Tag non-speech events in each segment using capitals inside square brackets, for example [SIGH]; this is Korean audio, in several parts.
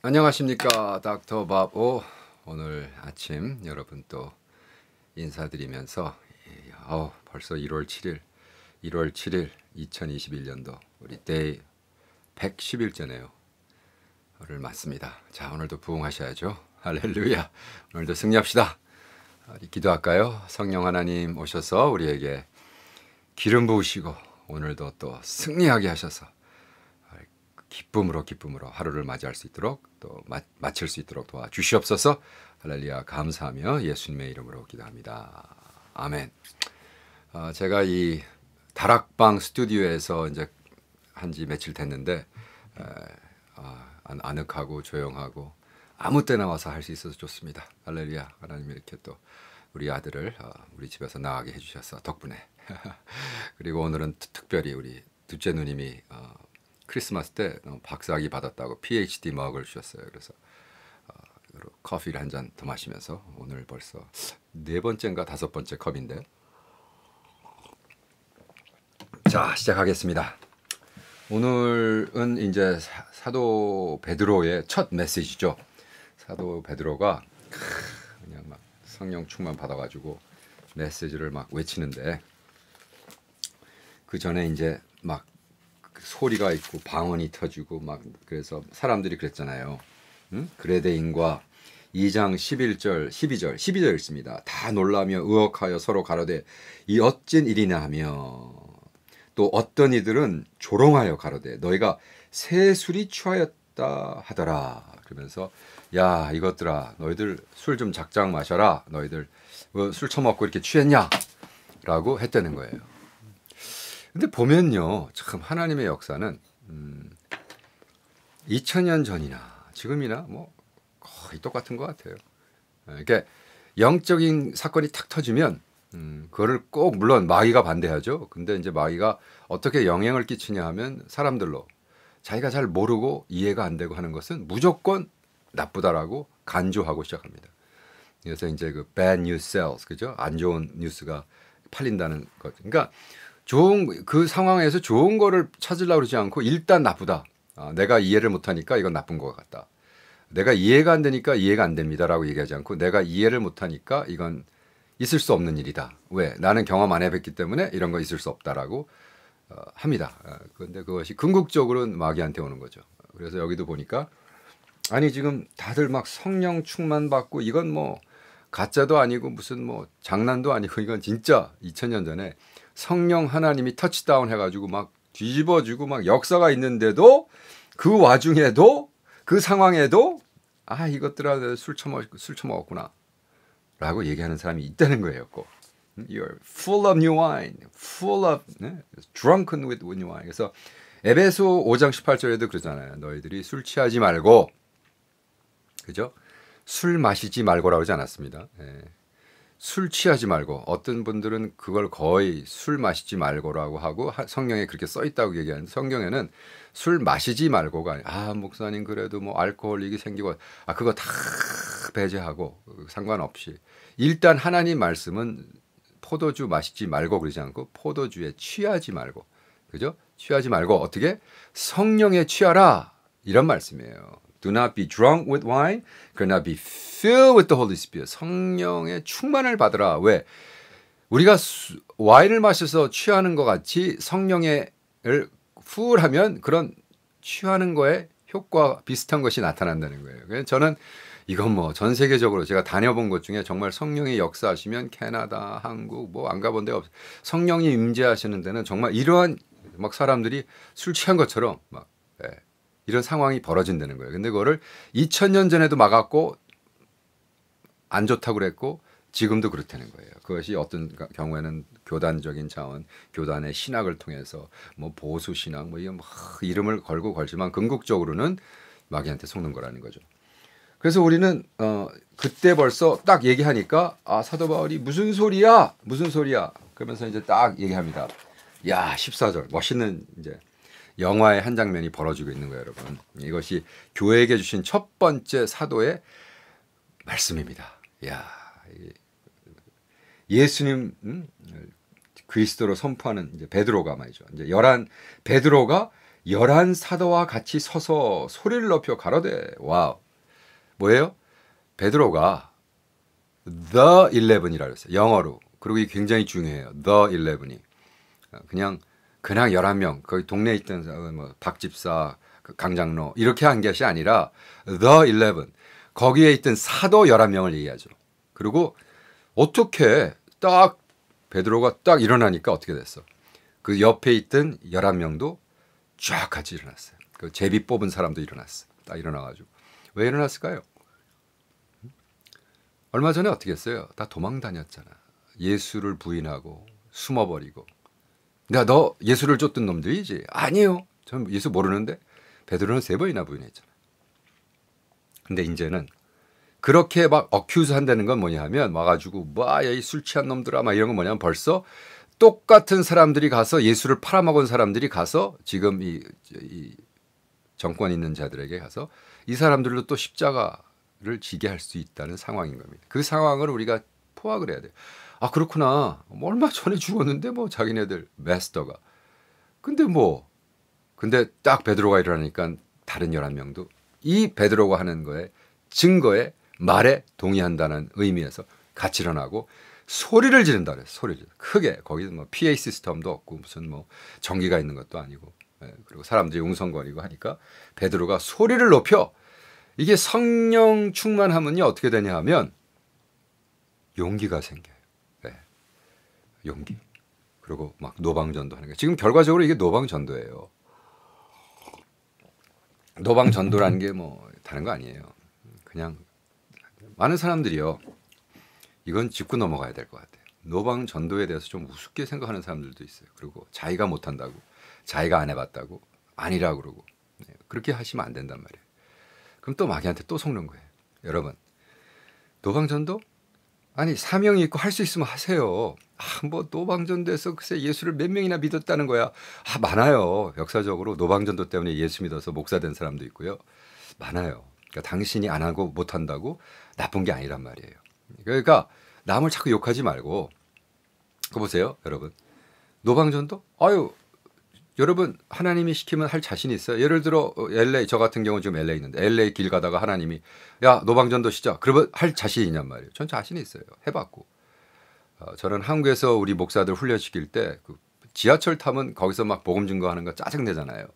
안녕하십니까 닥터 바보 오늘 아침 여러분 또 인사드리면서 어, 벌써 1월 7일 1월 7일 2021년도 우리 데이 110일째네요 를 맞습니다 자 오늘도 부흥하셔야죠 할렐루야 오늘도 승리합시다 아, 기도할까요 성령 하나님 오셔서 우리에게 기름 부으시고 오늘도 또 승리하게 하셔서 기쁨으로 기쁨으로 하루를 맞이할 수 있도록 또 마, 마칠 수 있도록 도와주시옵소서 할렐루야 감사하며 예수님의 이름으로 기도합니다. 아멘. 어, 제가 이 다락방 스튜디오에서 이제 한 지 며칠 됐는데 에, 아, 아늑하고 조용하고 아무 때나 와서 할 수 있어서 좋습니다. 할렐루야 하나님 이렇게 또 우리 아들을 어, 우리 집에서 나가게 해주셔서 덕분에 [LAUGHS] 그리고 오늘은 특별히 우리 둘째 누님이 어, 크리스마스 때 어, 박사학위 받았다고 PhD 마 막을 주셨어요. 그래서 어, 커피를 한 잔 더 마시면서 오늘 벌써 네 번째인가 다섯 번째 컵인데 자 시작하겠습니다. 오늘은 이제 사도 베드로의 첫 메시지죠. 사도 베드로가 그냥 막 성령 충만 받아가지고 메시지를 막 외치는데 그 전에 이제 막그 소리가 있고 방언이 터지고 막 그래서 사람들이 그랬잖아요. 응? 그레데인과 2장 11절, 12절, 12절 읽습니다. 다 놀라며 의혹하여 서로 가로되 이 어찐 일이냐 하며 또 어떤 이들은 조롱하여 가로되 너희가 새 술이 취하였다 하더라. 그러면서 야 이것들아 너희들 술 좀 작작 마셔라. 너희들 뭐 술 처먹고 이렇게 취했냐? 라고 했다는 거예요. 근데 보면요, 참 하나님의 역사는 음, 2000년 전이나 지금이나 뭐 거의 똑같은 것 같아요. 예, 이렇게 영적인 사건이 탁 터지면 음, 그거를 꼭 물론 마귀가 반대하죠. 근데 이제 마귀가 어떻게 영향을 끼치냐 하면 사람들로 자기가 잘 모르고 이해가 안 되고 하는 것은 무조건 나쁘다라고 간주하고 시작합니다. 그래서 이제 그 bad news sells 그죠? 안 좋은 뉴스가 팔린다는 것. 그러니까 좋은 그 상황에서 좋은 거를 찾으려고 그러지 않고 일단 나쁘다. 아, 내가 이해를 못하니까 이건 나쁜 것 같다. 내가 이해가 안 되니까 이해가 안 됩니다라고 얘기하지 않고 내가 이해를 못하니까 이건 있을 수 없는 일이다. 왜? 나는 경험 안 해봤기 때문에 이런 거 있을 수 없다라고 어, 합니다. 어, 그런데 그것이 궁극적으로는 마귀한테 오는 거죠. 그래서 여기도 보니까 아니 지금 다들 막 성령 충만 받고 이건 뭐 가짜도 아니고 무슨 뭐 장난도 아니고 이건 진짜 2000년 전에 성령 하나님이 터치다운 해가지고 막 뒤집어지고 막 역사가 있는데도 그 와중에도 그 상황에도 아 이것들아 술 처먹 술 처먹었구나 라고 얘기하는 사람이 있다는 거예요. 음, you're full of new wine, full of 네? drunken with new wine. 그래서 에베소 5장 18절에도 그러잖아요. 너희들이 술 취하지 말고 그죠? 술 마시지 말고라고 하지 않았습니다. 예. 술 취하지 말고 어떤 분들은 그걸 거의 술 마시지 말고라고 하고 성경에 그렇게 써 있다고 얘기하는데 성경에는 술 마시지 말고가 아니라 아 목사님 그래도 뭐 알코올이 생기고 아 그거 다 배제하고 상관없이 일단 하나님 말씀은 포도주 마시지 말고 그러지 않고 포도주에 취하지 말고 그죠 취하지 말고 어떻게 성령에 취하라 이런 말씀이에요. Do not be drunk with wine. 그러나 be filled with the Holy Spirit. 성령의 충만을 받으라. 왜? 우리가 와인을 마셔서 취하는 것 같이 성령을 풀하면 그런 취하는 거에 효과 비슷한 것이 나타난다는 거예요. 그래서 저는 이건 뭐 전 세계적으로 제가 다녀본 것 중에 정말 성령의 역사하시면 캐나다, 한국 뭐 안 가본 데가 없어요. 성령이 임재하시는 데는 정말 이러한 막 사람들이 술 취한 것처럼 막 예, 이런 상황이 벌어진다는 거예요. 근데 그거를 2000년 전에도 막았고 안 좋다고 그랬고 지금도 그렇다는 거예요. 그것이 어떤 경우에는 교단적인 차원, 교단의 신학을 통해서 뭐 보수 신학 뭐 이런 뭐 이름을 걸고 걸지만 궁극적으로는 마귀한테 속는 거라는 거죠. 그래서 우리는 어 그때 벌써 딱 얘기하니까 아 사도 바울이 무슨 소리야? 무슨 소리야? 그러면서 이제 딱 얘기합니다. 야, 14절. 멋있는 이제 영화의 한 장면이 벌어지고 있는 거예요, 여러분. 이것이 교회에게 주신 첫 번째 사도의 말씀입니다. 야, 예수님 음? 그리스도로 선포하는 이제 베드로가 말이죠. 이제 열한 베드로가 열한 사도와 같이 서서 소리를 높여 가로되 와우 뭐예요? 베드로가 the e l 이라고 했어요. 영어로. 그리고 이 굉장히 중요해요. the e l 이 그냥 그냥 1 1명 거기 동네에 있던 뭐 박집사, 그 강장로 이렇게 한 것이 아니라 the eleven 거기에 있던 사도 1 1 명을 얘기하죠. 그리고 어떻게 딱 베드로가 딱 일어나니까 어떻게 됐어? 그 옆에 있던 1 1 명도 쫙 같이 일어났어요. 그 제비 뽑은 사람도 일어났어. 요딱 일어나가지고 왜 일어났을까요? 얼마 전에 어떻게 했어요? 다 도망 다녔잖아. 예수를 부인하고 숨어버리고 그러너 그러니까 예수를 쫓던 놈들이지. 아니요. 전 예수 모르는데 베드로는 세 번이나 부인했잖아 근데 이제는 그렇게 막 어큐즈 한다는 건 뭐냐 하면 와가지고 뭐야이 술 취한 놈들아 막 이런 건 뭐냐면 벌써 똑같은 사람들이 가서 예수를 팔아먹은 사람들이 가서 지금 이, 이 정권 있는 자들에게 가서 이 사람들로 또 십자가를 지게 할 수 있다는 상황인 겁니다. 그 상황을 우리가 포악을 해야 돼. 아 그렇구나. 뭐 얼마 전에 죽었는데 뭐 자기네들 메스터가. 근데 뭐 근데 딱 베드로가 일어나니까 다른 열한 명도이 베드로가 하는 거에 증거에 말에 동의한다는 의미에서 같이 일어나고 소리를 지른다 그래요. 소리를 크게 거기는 뭐 PA 시스템도 없고 무슨 뭐 전기가 있는 것도 아니고 예, 그리고 사람들이 웅성거리고 하니까 베드로가 소리를 높여 이게 성령 충만하면요 어떻게 되냐 하면 용기가 생겨요. 네. 용기. 그리고 막 노방전도 하는 거. 지금 결과적으로 이게 노방전도예요. 노방전도라는 게 뭐 다른 거 아니에요. 그냥 많은 사람들이요. 이건 짚고 넘어가야 될 것 같아요. 노방전도에 대해서 좀 우습게 생각하는 사람들도 있어요. 그리고 자기가 못한다고, 자기가 안 해봤다고, 아니라 그러고 네. 그렇게 하시면 안 된단 말이에요. 그럼 또 마귀한테 또 속는 거예요. 여러분, 노방전도 아니 사명이 있고 할 수 있으면 하세요. 아, 뭐 노방전도에서 글쎄 예수를 몇 명이나 믿었다는 거야. 아 많아요. 역사적으로 노방전도 때문에 예수 믿어서 목사 된 사람도 있고요. 많아요. 그러니까 당신이 안 하고 못 한다고 나쁜 게 아니란 말이에요. 그러니까 남을 자꾸 욕하지 말고 그 보세요, 여러분. 노방전도? 아유 여러분 하나님이 시키면 할 자신 있어요. 예를 들어 LA 어, 저 같은 경우 지금 LA 있는데 LA 길 가다가 하나님이 야 노방전도 시작. 그러면 할 자신 이 있냔 말이에요. 전 자신 있어요. 해봤고 어, 저는 한국에서 우리 목사들 훈련 시킬 때그 지하철 타면 거기서 막 복음 증거하는 거 짜증 내잖아요.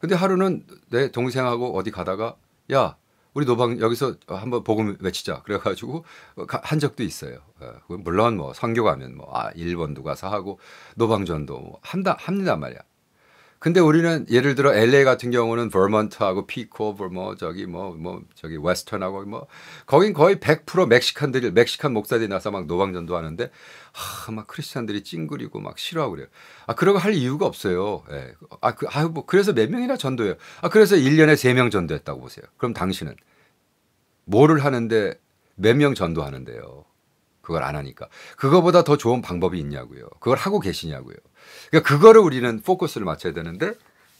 근데 하루는 내 동생하고 어디 가다가 야 우리 노방 여기서 한번 복음 외치자 그래가지고 어, 한 적도 있어요. 어, 물론 뭐 선교 가면 뭐 아, 일본도 가서 하고 노방전도 뭐 한다 합니다 말이야. 근데 우리는 예를 들어 LA 같은 경우는 버먼트하고 피코브 뭐, 뭐 저기 뭐뭐 뭐 저기 웨스턴하고 뭐 거긴 거의 100% 멕시칸들이 멕시칸 목사들이 나서 막 노방전도 하는데 아 막크리스천들이 찡그리고 막 싫어하고 그래요. 아 그러고 할 이유가 없어요. 예. 아그 아유 뭐 그래서 몇 명이나 전도해요. 아 그래서 1년에 3명 전도했다고 보세요. 그럼 당신은 뭐를 하는데 몇 명 전도하는데요. 그걸 안 하니까. 그거보다 더 좋은 방법이 있냐고요. 그걸 하고 계시냐고요. 그러니까 그거를 우리는 포커스를 맞춰야 되는데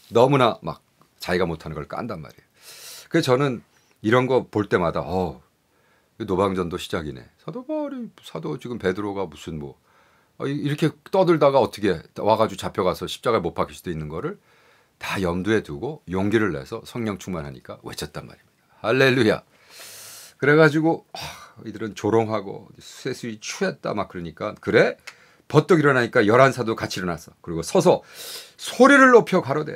너무나 막 자기가 못하는 걸 깐단 말이에요. 그래서 저는 이런 거 볼 때마다 어 노방전도 시작이네. 사도바울이 사도 지금 베드로가 무슨 뭐 어, 이렇게 떠들다가 어떻게 와가지고 잡혀가서 십자가에 못 박힐 수도 있는 거를 다 염두에 두고 용기를 내서 성령 충만하니까 외쳤단 말입니다. 할렐루야. 그래가지고 하, 이들은 조롱하고 쇠수이 취했다 막 그러니까 그래 버떡 일어나니까 열한 사도 같이 일어났어. 그리고 서서 소리를 높여 가로되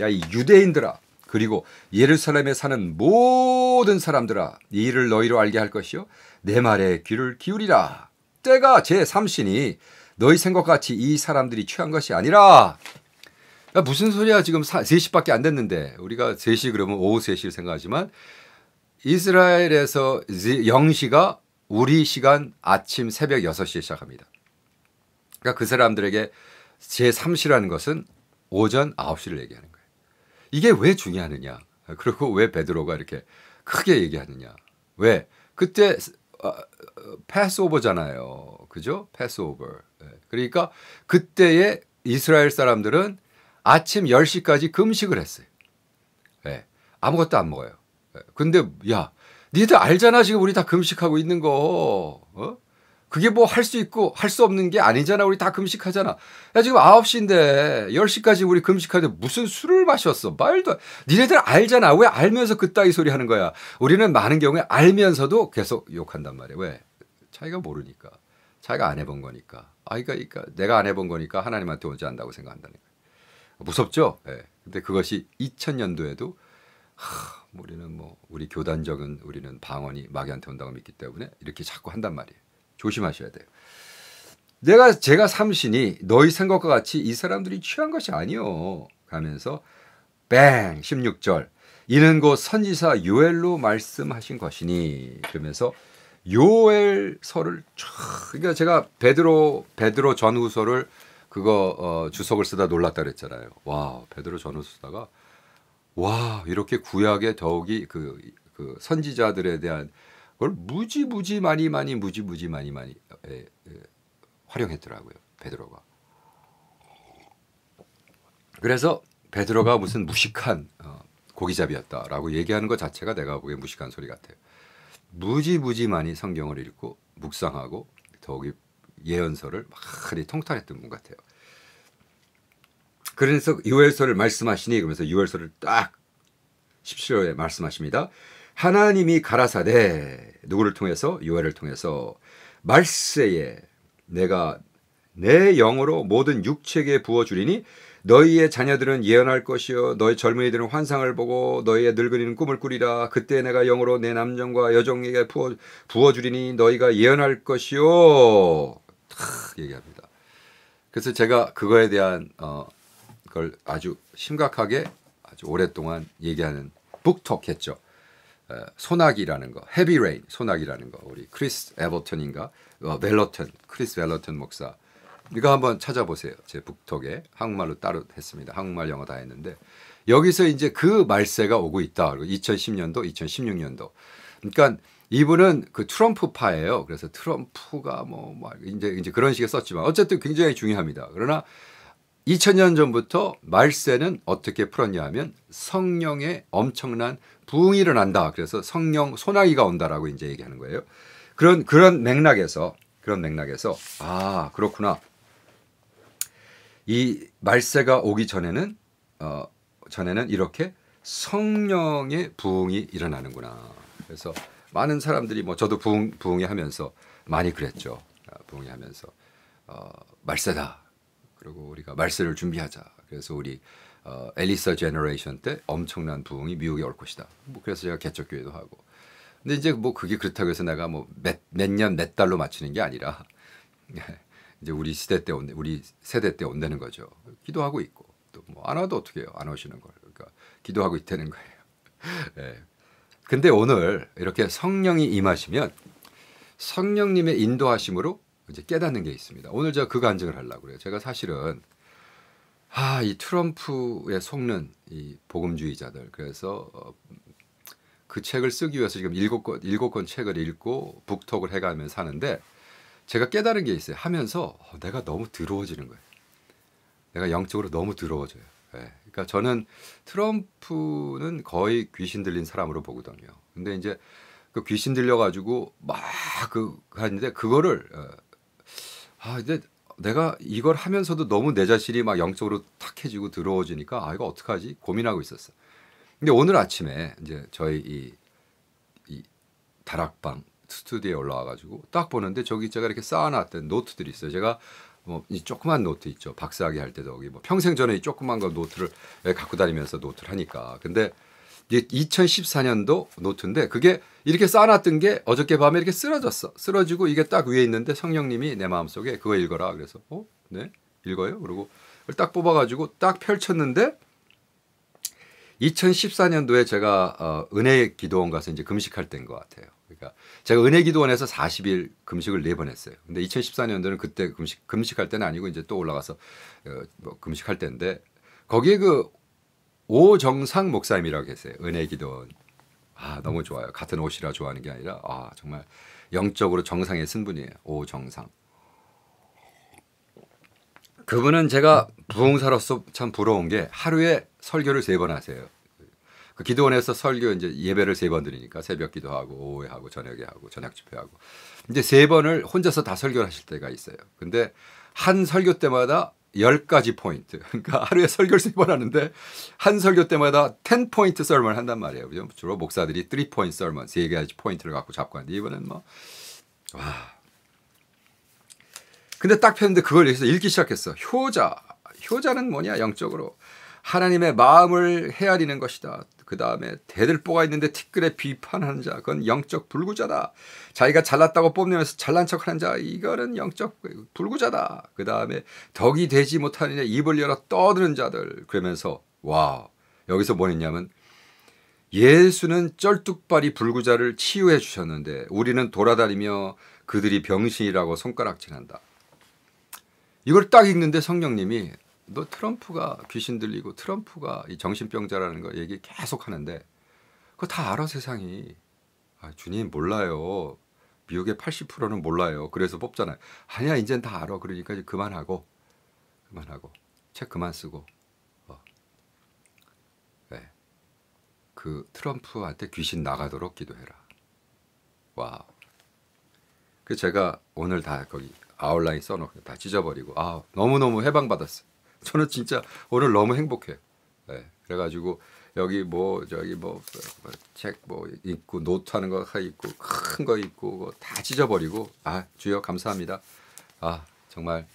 야 이 유대인들아 그리고 예루살렘에 사는 모든 사람들아 이 일을 너희로 알게 할 것이요 내 말에 귀를 기울이라 때가 제 삼신이 너희 생각같이 이 사람들이 취한 것이 아니라 야, 무슨 소리야 지금 사, 3시밖에 안 됐는데 우리가 3시 그러면 오후 3시를 생각하지만 이스라엘에서 영시가 우리 시간 아침 새벽 6시에 시작합니다. 그러니까 그 사람들에게 제3시라는 것은 오전 9시를 얘기하는 거예요. 이게 왜 중요하느냐? 그리고 왜 베드로가 이렇게 크게 얘기하느냐? 왜? 그때 어, 패스오버잖아요. 그죠? 패스오버. 예. 그러니까 그때의 이스라엘 사람들은 아침 10시까지 금식을 했어요. 네. 아무것도 안 먹어요. 근데 야, 니들 알잖아 지금 우리 다 금식하고 있는 거. 어? 그게 뭐 할 수 있고 할 수 없는 게 아니잖아. 우리 다 금식하잖아. 야 지금 9시인데 10시까지 우리 금식하는데 무슨 술을 마셨어. 말도 안. 니네들 알잖아. 왜 알면서 그따위 소리 하는 거야. 우리는 많은 경우에 알면서도 계속 욕한단 말이야. 왜? 자기가 모르니까. 자기가 안 해본 거니까. 아, 이거, 그러니까, 그러니까, 내가 안 해본 거니까 하나님한테 오지 않다고 생각한다니까. 무섭죠? 예. 네. 근데 그것이 2000년도에도 하, 우리는 뭐 우리 교단적은 우리는 방언이 마귀한테 온다고 믿기 때문에 이렇게 자꾸 한단 말이에요. 조심하셔야 돼요. 내가 제가 삼신이 너희 생각과 같이 이 사람들이 취한 것이 아니요. 가면서 뱅 16절 이는 곧 선지사 요엘로 말씀하신 것이니 그러면서 요엘서를 그러니까 제가 베드로 베드로 전후서를 그거 어, 주석을 쓰다 놀랐다 그랬잖아요. 와 베드로 전후서 다가 와 이렇게 구약의 더욱이 그, 그 선지자들에 대한 걸 무지무지 많이 많이 무지무지 많이 많이 에, 예, 에, 예, 활용했더라고요 베드로가. 그래서 베드로가 무슨 무식한 어, 고기잡이였다라고 얘기하는 것 자체가 내가 보기엔 무식한 소리 같아요. 무지무지 많이 성경을 읽고 묵상하고 더욱이 예언서를 많이 통탈했던 분 같아요. 그래서 유월서를 말씀하시니 그러면서 유월서를 딱 17절에 말씀하십니다. 하나님이 가라사대 누구를 통해서 유월을 통해서 말세에 내가 내 영으로 모든 육체에 부어 주리니 너희의 자녀들은 예언할 것이요 너희 젊은이들은 환상을 보고 너희의 늙은이는 꿈을 꾸리라 그때 내가 영으로 내 남정과 여정에게 부어, 부어 주리니 너희가 예언할 것이요 탁 얘기합니다. 그래서 제가 그거에 대한 어, 그걸 아주 심각하게 아주 오랫동안 얘기하는 북톡했죠. 어, 소나기라는 거, 헤비 레인 소나기라는 거 우리 크리스 에버턴인가 어, 벨러턴 크리스 벨러턴 목사 이거 한번 찾아보세요. 제 북톡에 한국말로 따로 했습니다. 한국말 영어 다 했는데 여기서 이제 그 말세가 오고 있다. 그리고 2010년도, 2016년도. 그러니까 이분은 그 트럼프파예요. 그래서 트럼프가 뭐, 막 이제, 이제 그런 식의 썼지만 어쨌든 굉장히 중요합니다. 그러나 2000년 전부터 말세는 어떻게 풀었냐 하면 성령의 엄청난 부흥이 일어난다. 그래서 성령 소나기가 온다라고 이제 얘기하는 거예요. 그런 그런 맥락에서 그런 맥락에서 아 그렇구나. 이 말세가 오기 전에는 어, 전에는 이렇게 성령의 부흥이 일어나는구나. 그래서 많은 사람들이 뭐 저도 부흥 부흥이 하면서 많이 그랬죠. 아, 부흥이 하면서 어, 말세다. 그리고 우리가 말세를 준비하자. 그래서 우리 어, 엘리사 제너레이션 때 엄청난 부흥이 미국에 올 것이다. 뭐 그래서 제가 개척교회도 하고. 근데 이제 뭐 그게 그렇다고 해서 내가 뭐 몇 년몇 몇 달로 맞추는 게 아니라 [LAUGHS] 이제 우리 시대 때 온, 우리 세대 때 온다는 거죠. 기도하고 있고 또 뭐 안 와도 어떻게 해요? 안 오시는 걸 그러니까 기도하고 있다는 거예요. 네. [LAUGHS] 근데 오늘 이렇게 성령이 임하시면 성령님의 인도하심으로 이제 깨닫는 게 있습니다. 오늘 제가 그 간증을 하려고 그래요. 제가 사실은 아, 이 트럼프에 속는 이 복음주의자들. 그래서 어, 그 책을 쓰기 위해서 지금 일곱 권 일곱 권 책을 읽고 북톡을 해 가면서 하는데 제가 깨달은 게 있어요. 하면서 어, 내가 너무 더러워지는 거예요. 내가 영적으로 너무 더러워져요. 예. 그러니까 저는 트럼프는 거의 귀신 들린 사람으로 보거든요. 근데 이제 그 귀신 들려 가지고 막 그 하는데 그거를 어, 아 이제 내가 이걸 하면서도 너무 내 자신이 막 영적으로 탁해지고 더러워지니까 아 이거 어떡하지 고민하고 있었어. 근데 오늘 아침에 이제 저희 이, 이 다락방 스튜디오에 올라와가지고 딱 보는데 저기 제가 이렇게 쌓아놨던 노트들이 있어요. 제가 뭐 이 조그만 노트 있죠. 박사학위 할 때도 여기 뭐 평생 전에 이 조그만 거 노트를 갖고 다니면서 노트를 하니까. 근데 이게 2014년도 노트인데 그게 이렇게 쌓아놨던 게 어저께 밤에 이렇게 쓰러졌어. 쓰러지고 이게 딱 위에 있는데 성령님이 내 마음속에 그거 읽어라. 그래서 어? 네? 읽어요? 그리고 딱 뽑아가지고 딱 펼쳤는데 2014년도에 제가 어, 은혜 기도원 가서 이제 금식할 때인 것 같아요. 그러니까 제가 은혜 기도원에서 40일 금식을 네번 했어요. 근데 2014년도는 그때 금식 금식할 때는 아니고 이제 또 올라가서 어, 뭐 금식할 때인데 거기에 그 오정상 목사님이라고 계세요. 은혜 기도원. 아, 너무 좋아요. 같은 옷이라 좋아하는 게 아니라 아, 정말 영적으로 정상의 쓴분이에요. 오정상. 그분은 제가 부흥사로서 참 부러운 게 하루에 설교를 세 번 하세요. 그 기도원에서 설교 이제 예배를 세 번 드리니까 새벽 기도하고 오후에 하고 저녁에 하고 저녁 집회하고 이제 세 번을 혼자서 다 설교를 하실 때가 있어요. 근데 한 설교 때마다 10가지 포인트. 그러니까 하루에 설교를 세번 하는데 한 설교 때마다 10포인트 썰먼을 한단 말이에요. 그죠? 주로 목사들이 3포인트 썰먼, 3가지 포인트를 갖고 잡고 하는데 이번엔 뭐 와. 근데 딱 폈는데 그걸 여기서 읽기 시작했어. 효자. 효자는 뭐냐? 영적으로 하나님의 마음을 헤아리는 것이다. 그 다음에 대들보가 있는데 티끌에 비판하는 자 그건 영적 불구자다. 자기가 잘났다고 뽐내면서 잘난 척하는 자 이거는 영적 불구자다. 그 다음에 덕이 되지 못하느냐 입을 열어 떠드는 자들 그러면서 와 여기서 뭐했냐면 예수는 쩔뚝발이 불구자를 치유해 주셨는데 우리는 돌아다니며 그들이 병신이라고 손가락질한다. 이걸 딱 읽는데 성령님이 너 트럼프가 귀신 들리고 트럼프가 이 정신병자라는 거 얘기 계속 하는데 그거 다 알아 세상이. 아, 주님 몰라요. 미국의 80%는 몰라요. 그래서 뽑잖아요. 아니야 이젠 다 알아. 그러니까 이제 그만하고 그만하고 책 그만 쓰고 어. 네. 그 트럼프한테 귀신 나가도록 기도해라. 와우. 그 제가 오늘 다 거기 아웃라인 써놓고 다 찢어버리고 아 너무너무 해방받았어요. 저는 진짜 오늘 너무 행복해. 네. 그래가지고 여기 뭐 저기 뭐 책뭐 뭐 있고 뭐, 뭐 노트 하는 거 있고 큰 거 있고 다 찢어버리고 아 주여 감사합니다. 아 정말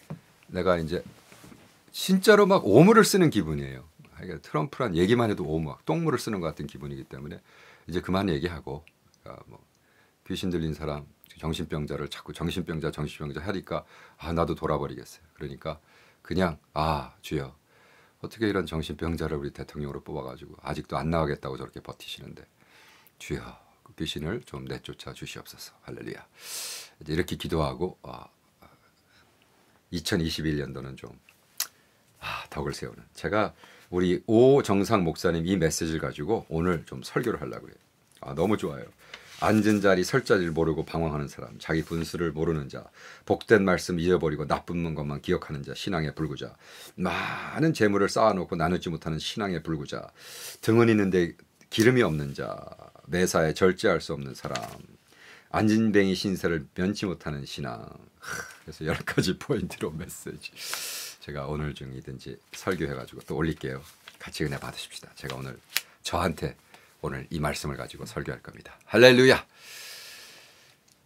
내가 이제 진짜로 막 오물을 쓰는 기분이에요. 그러니까 트럼프란 얘기만 해도 오물, 똥물을 쓰는 것 같은 기분이기 때문에 이제 그만 얘기하고 그러니까 뭐 귀신 들린 사람, 정신병자를 자꾸 정신병자, 정신병자 하니까 아 나도 돌아버리겠어요. 그러니까 그냥 아 주여 어떻게 이런 정신병자를 우리 대통령으로 뽑아가지고 아직도 안 나가겠다고 저렇게 버티시는데 주여 그 귀신을 좀 내쫓아 주시옵소서 할렐루야 이제 이렇게 기도하고 아, 2021년도는 좀 아, 덕을 세우는 제가 우리 오 정상 목사님 이 메시지를 가지고 오늘 좀 설교를 하려고 해요 아, 너무 좋아요 앉은 자리 설 자리를 모르고 방황하는 사람, 자기 분수를 모르는 자, 복된 말씀 잊어버리고 나쁜 것만 기억하는 자, 신앙의 불구자, 많은 재물을 쌓아놓고 나누지 못하는 신앙의 불구자, 등은 있는데 기름이 없는 자, 매사에 절제할 수 없는 사람, 안진뱅이 신세를 면치 못하는 신앙. 그래서 여러 가지 포인트로 메시지. 제가 오늘 중이든지 설교해가지고 또 올릴게요. 같이 은혜 받으십시다. 제가 오늘 저한테 오늘 이 말씀을 가지고 설교할 겁니다. 할렐루야.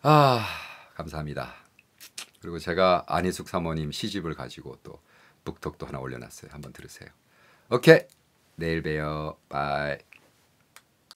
아, 감사합니다. 그리고 제가 안희숙 사모님 시집을 가지고 또 북톡도 하나 올려놨어요. 한번 들으세요. 오케이. 내일 봬요. 바이.